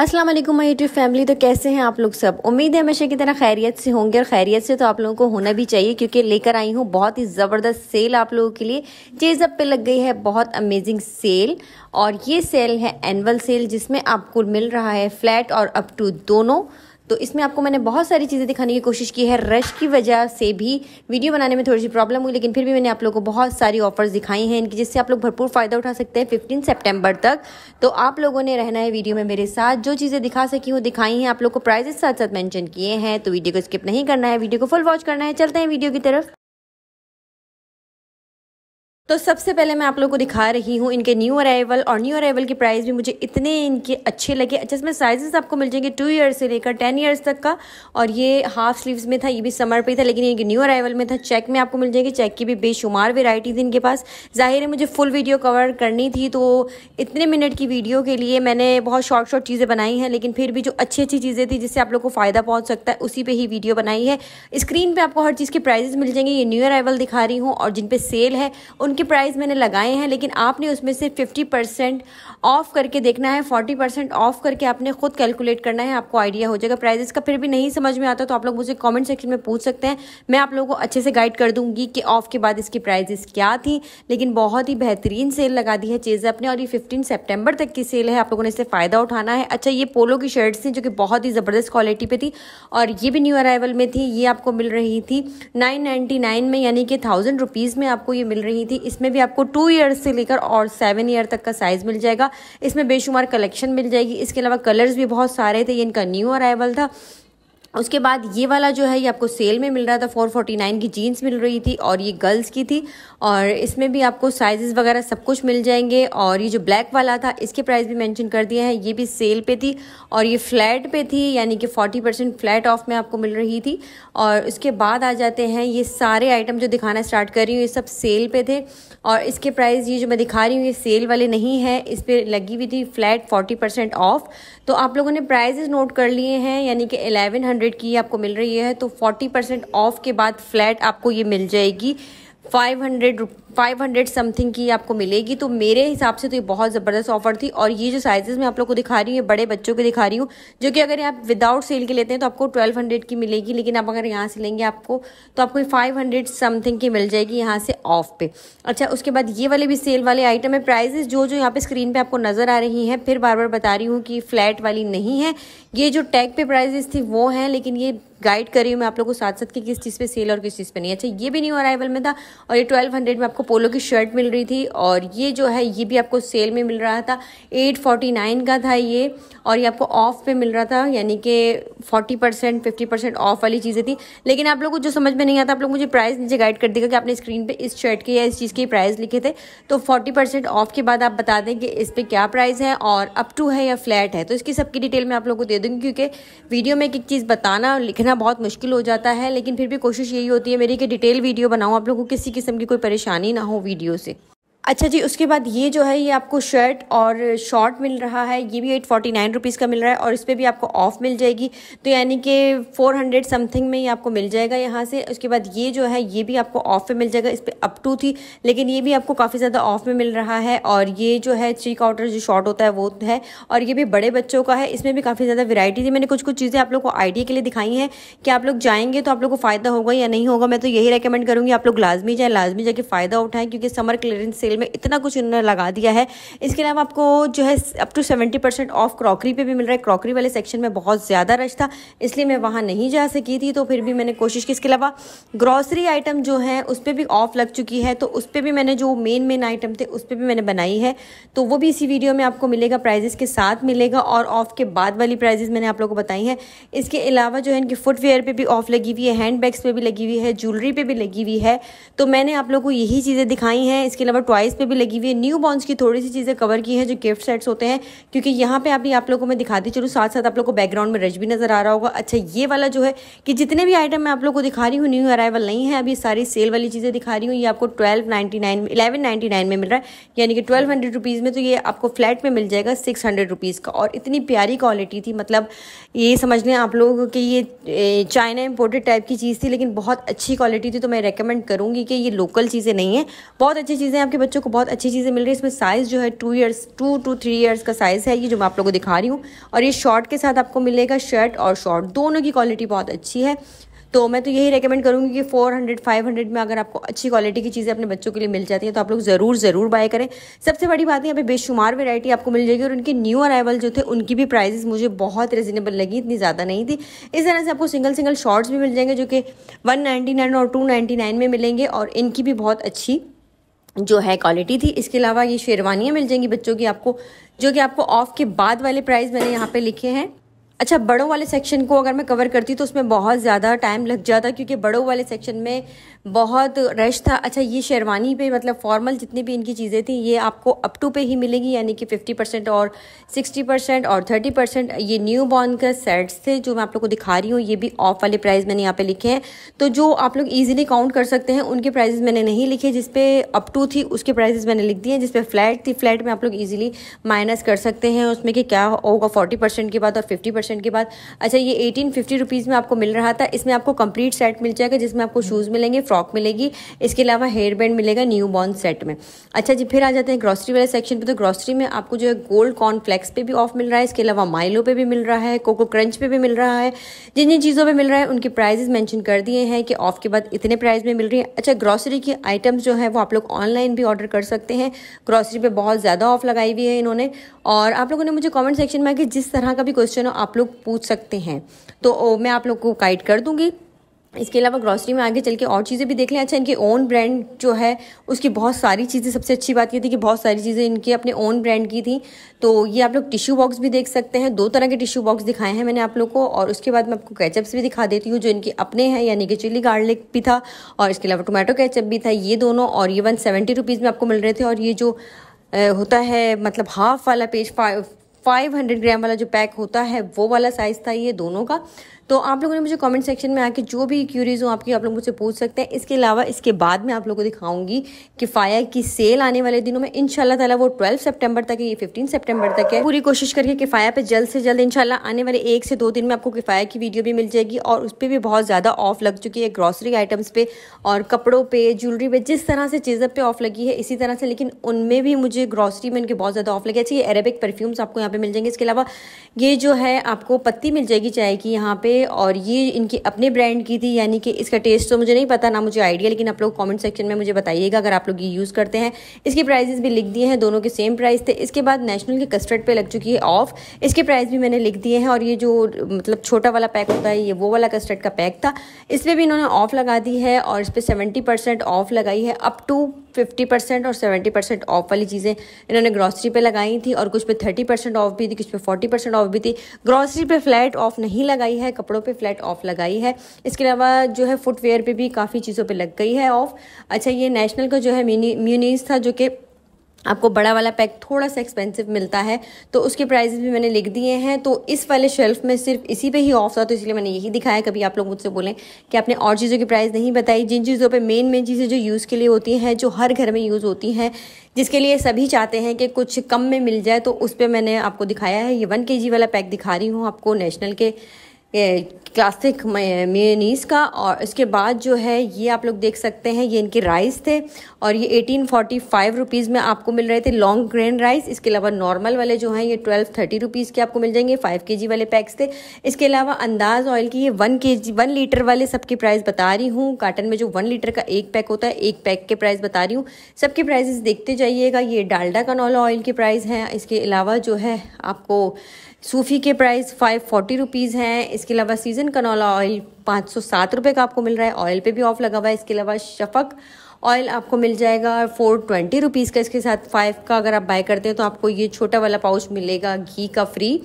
अस्सलाम वालेकुम my YouTube family तो कैसे हैं आप लोग सब उम्मीद है हमेशा की तरह खैरियत से होंगे और खैरियत से तो आप लोगों को होना भी चाहिए क्योंकि लेकर आई हूँ बहुत ही ज़बरदस्त सेल आप लोगों के लिए चीज़ अप पे लग गई है बहुत अमेजिंग सेल और ये सेल है एनअल सेल जिसमें आपको मिल रहा है फ्लैट और अप टू दोनों तो इसमें आपको मैंने बहुत सारी चीज़ें दिखाने की कोशिश की है रश की वजह से भी वीडियो बनाने में थोड़ी सी प्रॉब्लम हुई लेकिन फिर भी मैंने आप लोगों को बहुत सारी ऑफर्स दिखाई हैं इनकी जिससे आप लोग भरपूर फ़ायदा उठा सकते हैं फिफ्टीन सेप्टेम्बर तक तो आप लोगों ने रहना है वीडियो में मेरे साथ जो चीज़ें दिखा सकी हूँ दिखाई हैं आप लोग को प्राइजेस साथ साथ मैंशन किए हैं तो वीडियो को स्किप नहीं करना है वीडियो को फुल वॉच करना है चलते हैं वीडियो की तरफ तो सबसे पहले मैं आप लोगों को दिखा रही हूँ इनके न्यू अराइवल और न्यू अराइवल की प्राइस भी मुझे इतने इनके अच्छे लगे अच्छा इसमें साइजेस आपको मिल जाएंगे टू ईयर्स से लेकर टेन ईयर्स तक का और ये हाफ स्लीव्स में था ये भी समर पे था लेकिन इनके न्यू अराइवल में था चेक में आपको मिल जाएंगे चेक की भी बेशुमार वेराइटीज़ इनके पास ज़ाहिर है मुझे फुल वीडियो कवर करनी थी तो इतने मिनट की वीडियो के लिए मैंने बहुत शॉर्ट शॉर्ट चीज़ें बनाई हैं लेकिन फिर भी जो अच्छी अच्छी चीज़ें थी जिससे आप लोग को फ़ायदा पहुँच सकता है उसी पर ही वीडियो बनाई है स्क्रीन पर आपको हर चीज़ के प्राइजेस मिल जाएंगे ये न्यू अराइवल दिखा रही हूँ और जिन पर सेल है उनके के प्राइस मैंने लगाए हैं लेकिन आपने उसमें से 50 परसेंट ऑफ करके देखना है 40 परसेंट ऑफ करके आपने खुद कैलकुलेट करना है आपको आइडिया हो जाएगा प्राइजेस का फिर भी नहीं समझ में आता तो आप लोग मुझे कमेंट सेक्शन में पूछ सकते हैं मैं आप लोगों को अच्छे से गाइड कर दूंगी कि ऑफ के बाद इसकी प्राइजेस क्या थी लेकिन बहुत ही बेहतरीन सेल लगा दी है चेज़अप अपने और ये फिफ्टीन सेप्टेम्बर तक की सेल है आप लोगों ने इससे फ़ायदा उठाना है अच्छा ये पोलो की शर्ट्स थी जो कि बहुत ही ज़बरदस्त क्वालिटी पे थी और ये भी न्यू अराइवल में थी ये आपको मिल रही थी नाइन में यानी कि थाउजेंड रुपीज़ में आपको ये मिल रही थी इसमें भी आपको टू ईयर्स से लेकर और सेवन ईयर तक का साइज़ मिल जाएगा इसमें बेशुमार कलेक्शन मिल जाएगी इसके अलावा कलर्स भी बहुत सारे थे ये इनका न्यू अराइवल था उसके बाद ये वाला जो है ये आपको सेल में मिल रहा था 449 की जीन्स मिल रही थी और ये गर्ल्स की थी और इसमें भी आपको साइजेस वगैरह सब कुछ मिल जाएंगे और ये जो ब्लैक वाला था इसके प्राइस भी मेंशन कर दिए हैं ये भी सेल पे थी और ये फ्लैट पे थी यानी कि 40 परसेंट फ्लैट ऑफ में आपको मिल रही थी और उसके बाद आ जाते हैं ये सारे आइटम जो दिखाना स्टार्ट कर रही हूँ ये सब सेल पे थे और इसके प्राइस ये जो मैं दिखा रही हूँ ये सेल वाले नहीं है इस पर लगी हुई थी फ्लैट फोर्टी ऑफ तो आप लोगों ने प्राइजेज नोट कर लिए हैं यानी कि एलेवन हंड्रेड की आपको मिल रही है तो फोर्टी परसेंट ऑफ के बाद फ्लैट आपको ये मिल जाएगी five hundred five hundred something की आपको मिलेगी तो मेरे हिसाब से तो ये बहुत ज़बरदस्त ऑफर थी और ये जो साइजेस मैं आप लोग को दिखा रही हूँ ये बड़े बच्चों के दिखा रही हूँ जो कि अगर आप विदाउट सेल के लेते हैं तो आपको ट्वेल्व हंड्रेड की मिलेगी लेकिन आप अगर यहाँ से लेंगे आपको तो आपको फाइव हंड्रेड समथिंग की मिल जाएगी यहाँ से ऑफ पे अच्छा उसके बाद ये वाले भी सेल वाले आइटम है प्राइजेस जो जो यहाँ पर स्क्रीन पर आपको नज़र आ रही हैं फिर बार बार बता रही हूँ कि फ्लैट वाली नहीं है ये जो टैग पे प्राइजेस थी वो हैं लेकिन ये गाइड कर रही हूँ मैं आप लोगों को साथ साथ कि किस चीज़ पे सेल और किस चीज़ पे नहीं अच्छा ये भी न्यू अराइवल में था और ये ट्वेल्व हंड्रेड में आपको पोलो की शर्ट मिल रही थी और ये जो है ये भी आपको सेल में मिल रहा था एट फोर्टी नाइन का था ये और ये आपको ऑफ पे मिल रहा था यानी कि forty percent fifty percent off वाली चीज़ें थी लेकिन आप लोग को जो समझ में नहीं आता आप लोग मुझे प्राइस नीचे गाइड कर देगा कि आपने स्क्रीन पर इस शर्ट के या इस चीज़ के प्राइस लिखे थे तो फोर्टी परसेंट ऑफ के बाद आप बता दें कि इस पर क्या प्राइस है और अप टू है या फ्लैट है तो इसकी सबकी डिटेल मैं आप लोग को दे दूँगी क्योंकि वीडियो में एक चीज़ बताना और लिखना लिखना बहुत मुश्किल हो जाता है लेकिन फिर भी कोशिश यही होती है मेरी कि डिटेल वीडियो बनाऊँ आप लोगों को किसी किस्म की कोई परेशानी ना हो वीडियो से अच्छा जी उसके बाद ये जो है ये आपको शर्ट और शॉर्ट मिल रहा है ये भी एट फोर्टी नाइन रुपीज़ का मिल रहा है और इस पर भी आपको ऑफ़ मिल जाएगी तो यानी कि फ़ोर हंड्रेड समथिंग में ये आपको मिल जाएगा यहाँ से उसके बाद ये जो है ये भी आपको ऑफ़ में मिल जाएगा इस पर अप टू थी लेकिन ये भी आपको काफ़ी ज़्यादा ऑफ़ में मिल रहा है और ये जो है थ्री क्वार्टर जो शॉर्ट होता है वो है और ये भी बड़े बच्चों का है इसमें भी काफ़ी ज़्यादा वेराइटी थी मैंने कुछ कुछ चीज़ें आप लोग को आइडिया के लिए दिखाई हैं कि आप लोग जाएंगे तो आप लोग को फ़ायदा होगा या नहीं होगा मैं तो यही रिकमेंड करूँगी आप लोग लाजमी जाएँ लाजमी जाके फ़ायदा उठाएँ क्योंकि समर क्लियरेंस से सेल में इतना कुछ इन्होंने लगा दिया है इसके अलावा आपको जो है up to seventy percent off crockery पे भी मिल रहा है क्रॉकरी वाले सेक्शन में बहुत ज़्यादा रश था इसलिए मैं वहाँ नहीं जा सकी थी तो फिर भी मैंने कोशिश की इसके अलावा ग्रॉसरी आइटम जो है उस पर भी ऑफ लग चुकी है तो उस पर भी मैंने जो मेन मेन आइटम थे उस पर भी मैंने बनाई है तो वो भी इसी वीडियो में आपको मिलेगा प्राइजेस के साथ मिलेगा और ऑफ के बाद वाली प्राइजेस मैंने आप लोग को बताई हैं इसके अलावा जो है इनकी फुटवेयर पर भी ऑफ लगी हुई है हैंड बैग्स पे भी लगी हुई है ज्वेलरी पर भी लगी हुई है तो मैंने आप लोग को यही चीज़ें दिखाई हैं इसके अलावा टॉयज़ पे भी लगी हुई है न्यू बॉन्स की थोड़ी सी चीज़ें कवर की है जो गिफ्ट सेट्स होते हैं क्योंकि यहाँ पे अभी आप लोगों को मैं दिखाती चलूँ साथ साथ आप लोग को बैकग्राउंड में रज भी नज़र आ रहा होगा अच्छा ये वाला जो है कि जितने भी आइटम मैं आप लोग को दिखा रही हूँ न्यू अराइवल नहीं है अभी सारी सेल वाली चीज़ें दिखा रही हूँ ये आपको twelve ninety nine eleven nine में मिल रहा है यानी कि ट्वेल्व हंड्रेड में तो ये आपको फ्लैट में मिल जाएगा सिक्स हंड्रेड रुपीज़ का और इतनी प्यारी क्वालिटी थी मतलब ये समझ लें आप लोग कि ये चाइना इम्पोर्टेड टाइप की चीज़ थी लेकिन बहुत अच्छी क्वालिटी थी तो मैं रिकमेंड करूँगी कि ये लोकल चीज़ें नहीं है बहुत अच्छी चीज़ें आपके बच्चों को बहुत अच्छी चीज़ें मिल रही है इसमें साइज़ जो है two years two two three years का साइज़ है ये जो मैं आप लोगों को दिखा रही हूँ और ये शॉर्ट के साथ आपको मिलेगा शर्ट और शॉर्ट दोनों की क्वालिटी बहुत अच्छी है तो मैं तो यही रेकमेंड करूँगी कि 400 500 में अगर आपको अच्छी क्वालिटी की चीज़ें अपने बच्चों के लिए मिल जाती हैं तो आप लोग ज़रूर ज़रूर बाय करें सबसे बड़ी बात है यहाँ पे बेशुमार वैरायटी आपको मिल जाएगी और उनके न्यू अराइवल जो थे उनकी भी प्राइजेस मुझे बहुत रिजनेबल लगी इतनी ज़्यादा नहीं थी इस तरह से आपको सिंगल सिंगल शॉर्ट्स भी मिल जाएंगे जो कि वन और टू में मिलेंगे और इनकी भी बहुत अच्छी जो है क्वालिटी थी इसके अलावा ये शेरवानियाँ मिल जाएंगी बच्चों की आपको जो कि आपको ऑफ के बाद वाले प्राइस मैंने यहाँ पे लिखे हैं अच्छा बड़ों वाले सेक्शन को अगर मैं कवर करती तो उसमें बहुत ज़्यादा टाइम लग जाता क्योंकि बड़ों वाले सेक्शन में बहुत रश था अच्छा ये शेरवानी पे मतलब फॉर्मल जितनी भी इनकी चीज़ें थी ये आपको अप टू पे ही मिलेगी यानी कि 50 परसेंट और 60 परसेंट और 30 परसेंट ये न्यू बॉर्न का सेट्स थे जो मैं आप लोग को दिखा रही हूँ ये भी ऑफ वाले प्राइस मैंने यहाँ पर लिखे हैं तो जो आप लोग ईजिली काउंट कर सकते हैं उनके प्राइजेज मैंने नहीं लिखे जिसपे अप टू थी उसके प्राइजेज मैंने लिख दिए हैं जिसपे फ्लैट थी फ्लैट में आप लोग ईजिली माइनस कर सकते हैं उसमें कि क्या होगा फोर्टी के बाद और फिफ्टी परसेंट के बाद अच्छा ये एटीन फिफ्टी रुपीज़ में आपको मिल रहा था इसमें आपको कंप्लीट सेट मिल जाएगा जिसमें आपको शूज़ मिलेंगे फ्रॉक मिलेगी इसके अलावा हेयर बैंड मिलेगा न्यू बॉर्न सेट में अच्छा जी फिर आ जाते हैं ग्रॉसरी वाले सेक्शन पर तो ग्रॉसरी में आपको जो है गोल्ड कॉर्न फ्लेक्स पे भी ऑफ मिल रहा है इसके अलावा माइलो पे भी मिल रहा है कोको क्रंच पे भी मिल रहा है जिन जिन चीज़ों पर मिल रहा है उनके प्राइजेज मैंशन कर दिए हैं कि ऑफ के बाद इतने प्राइस में मिल रही है अच्छा ग्रॉसरी के आइटम्स जो है वो आप लोग ऑनलाइन भी ऑर्डर कर सकते हैं ग्रॉसरी पर बहुत ज़्यादा ऑफ लगाई हुई है इन्होंने और आप लोगों ने मुझे कॉमेंट सेक्शन में कि जिस तरह का भी क्वेश्चन हो आप लोग लोग पूछ सकते हैं तो मैं आप लोग को गाइड कर दूंगी इसके अलावा ग्रॉसरी में आगे चल के और चीज़ें भी देख लें अच्छा इनके ओन ब्रांड जो है उसकी बहुत सारी चीज़ें सबसे अच्छी बात ये थी कि बहुत सारी चीज़ें इनके अपने ओन ब्रांड की थी तो ये आप लोग टिश्यू बॉक्स भी देख सकते हैं दो तरह के टिश्यू बॉक्स दिखाए हैं मैंने आप लोग को और उसके बाद मैं आपको कैचअप्स भी दिखा देती हूँ जो इनके अपने हैं यानी कि चिली गार्लिक भी था और इसके अलावा टोमेटो कैचअप भी था ये दोनों और ये वन सेवेंटी रुपीज़ में आपको मिल रहे थे और ये जो होता है मतलब हाफ वाला पेज 500 ग्राम वाला जो पैक होता है वो वाला साइज़ था ये दोनों का तो आप लोगों ने मुझे कमेंट सेक्शन में आके जो भी क्यूरीज हो आपकी आप लोग मुझसे पूछ सकते हैं इसके अलावा इसके बाद मैं आप लोगों को दिखाऊंगी किफ़ाया की सेल आने वाले दिनों में इनशाला ताला वो ट्वेल्व सेप्टेम्बर तक है ये फिफ्टीन सेप्टेम्बर तक है पूरी कोशिश करके किफ़ाया पर जल्द से जल्द इनशाला आने वाले एक से दो दिन में आपको किफ़ाया की वीडियो भी मिल जाएगी और उस पर भी बहुत ज़्यादा ऑफ लग चुकी है ग्रॉसरी आइटम्स पे और कपड़ों पर ज्वेलरी पे जिस तरह से चीज़ों पे ऑफ लगी है इसी तरह से लेकिन उनमें भी मुझे ग्रॉसरी में इनके बहुत ज़्यादा ऑफ लगे अच्छे ये अरेबिक परफ्यूम्स आपको यहाँ पे मिल जाएंगे इसके अलावा ये जो है आपको पत्ती मिल जाएगी चाय की यहाँ पे और ये इनकी अपने ब्रांड की थी यानी कि इसका टेस्ट तो मुझे नहीं पता ना मुझे आइडिया लेकिन आप लोग कमेंट सेक्शन में मुझे बताइएगा अगर आप लोग ये यूज़ करते हैं इसके प्राइजेस भी लिख दिए हैं दोनों के सेम प्राइस थे इसके बाद नेशनल के कस्टर्ड पे लग चुकी है ऑफ इसके प्राइस भी मैंने लिख दिए हैं और ये जो मतलब छोटा वाला पैक होता है ये वो वाला कस्टर्ड का पैक था इस पर भी इन्होंने ऑफ लगा दी है और इस पर सेवेंटी ऑफ लगाई है अप टू फिफ्टी परसेंट और सेवेंटी परसेंट ऑफ वाली चीज़ें इन्होंने ग्रॉसरी पे लगाई थी और कुछ पे थर्टी परसेंट ऑफ भी थी कुछ पे फोर्टी परसेंट ऑफ भी थी ग्रॉसरी पे फ्लैट ऑफ नहीं लगाई है कपड़ों पे फ्लैट ऑफ लगाई है इसके अलावा जो है फुटवेयर पे भी काफ़ी चीज़ों पे लग गई है ऑफ अच्छा ये नेशनल का जो है म्यूनीस था जो कि आपको बड़ा वाला पैक थोड़ा सा एक्सपेंसिव मिलता है तो उसके प्राइस भी मैंने लिख दिए हैं तो इस वाले शेल्फ में सिर्फ इसी पे ही ऑफ था तो इसलिए मैंने यही दिखाया कभी आप लोग मुझसे बोलें कि आपने और चीज़ों की प्राइस नहीं बताई जिन चीज़ों पे मेन मेन चीज़ें जो यूज़ के लिए होती हैं जो हर घर में यूज़ होती हैं जिसके लिए सभी चाहते हैं कि कुछ कम में मिल जाए तो उस पर मैंने आपको दिखाया है ये वन के वाला पैक दिखा रही हूँ आपको नेशनल के क्लासिक मेयोनीज़ का और इसके बाद जो है ये आप लोग देख सकते हैं ये इनके राइस थे और ये एटीन फोर्टी फाइव रुपीज़ में आपको मिल रहे थे लॉन्ग ग्रेन राइस इसके अलावा नॉर्मल वाले जो हैं ये ट्वेल्व थर्टी रुपीज़ के आपको मिल जाएंगे फाइव के जी वाले पैक्स थे इसके अलावा अंदाज ऑयल की ये वन के जी वन लीटर वाले सबके प्राइस बता रही हूँ काटन में जो वन लीटर का एक पैक होता है एक पैक के प्राइस बता रही हूँ सबके प्राइजेस देखते जाइएगा ये डालडा कनोला ऑयल के प्राइस हैं इसके अलावा जो है आपको सूफ़ी के प्राइस फाइव फोर्टी रुपीज़ हैं इसके अलावा सीज़न कनोला ऑयल पाँच सौ सात रुपये का आपको मिल रहा है ऑयल पे भी ऑफ लगा हुआ है इसके अलावा शफक ऑयल आपको मिल जाएगा फोर ट्वेंटी रुपीज़ का इसके साथ फाइव का अगर आप बाय करते हैं तो आपको ये छोटा वाला पाउच मिलेगा घी का फ्री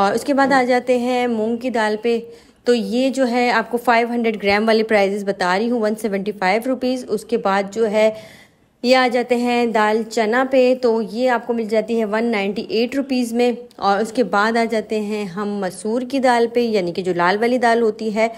और उसके बाद आ जाते हैं मूंग की दाल पे तो ये जो है आपको फाइव हंड्रेड ग्राम वाले प्राइजेस बता रही हूँ वन सेवेंटी फाइव रुपीज़ उसके बाद जो है ये आ जाते हैं दाल चना पे तो ये आपको मिल जाती है वन नाइन्टी एट रुपीज़ में और उसके बाद आ जाते हैं हम मसूर की दाल पे यानी कि जो लाल वाली दाल होती है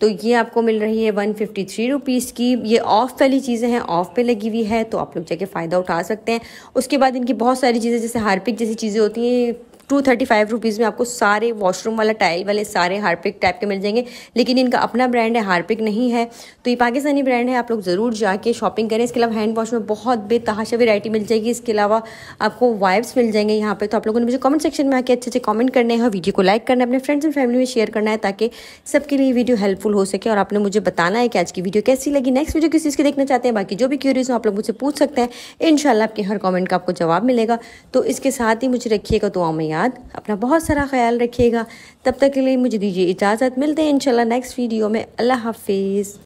तो ये आपको मिल रही है वन फिफ्टी थ्री रुपीज़ की ये ऑफ़ वाली चीज़ें हैं ऑफ़ पे लगी हुई है तो आप लोग जाके फ़ायदा उठा सकते हैं उसके बाद इनकी बहुत सारी चीज़ें जैसे हार्पिक जैसी चीज़ें होती हैं टू थर्टी फाइव रुपीज़ में आपको सारे वॉशरूम वाला टाइल वाले सारे हार्पिक टाइप के मिल जाएंगे लेकिन इनका अपना ब्रांड है हार्पिक नहीं है तो ये पाकिस्तानी ब्रांड है आप लोग ज़रूर जाके शॉपिंग करें इसके अलावा हैंड वॉश में बहुत बेतहाशा वेरायटी मिल जाएगी इसके अलावा आपको वाइब्स मिल जाएंगे यहाँ पर तो आप लोगों ने मुझे कमेंट सेक्शन में आके अच्छे अच्छे कमेंट करने हैं वीडियो को लाइक करना है अपने फ्रेंड्स एंड फैमिली में शेयर करना है ताकि सबके लिए वीडियो हेल्पफुल हो सके और आपने मुझे बताना है कि आज की वीडियो कैसी लगी नेक्स्ट वीडियो किस चीज़ की देखना चाहते हैं बाकी जो भी क्यूरीज हो आप लोग मुझसे पूछ सकते हैं इन आपके हर कॉमेंट का आपको जवाब मिलेगा तो इसके साथ ही मुझे रखिएगा तो आऊ याद अपना बहुत सारा ख्याल रखिएगा तब तक के लिए मुझे दीजिए इजाज़त मिलते हैं इंशाल्लाह नेक्स्ट वीडियो में अल्लाह हाफिज़